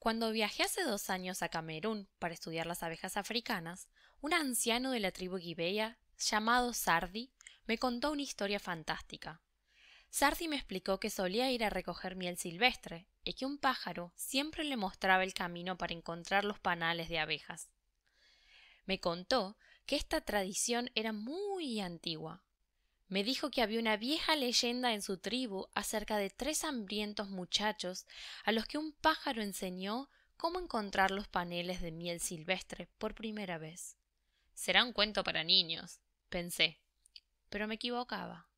Cuando viajé hace dos años a Camerún para estudiar las abejas africanas, un anciano de la tribu Gibeya, llamado Sardi, me contó una historia fantástica. Sardi me explicó que solía ir a recoger miel silvestre y que un pájaro siempre le mostraba el camino para encontrar los panales de abejas. Me contó que esta tradición era muy antigua, me dijo que había una vieja leyenda en su tribu acerca de tres hambrientos muchachos a los que un pájaro enseñó cómo encontrar los paneles de miel silvestre por primera vez. Será un cuento para niños, pensé, pero me equivocaba.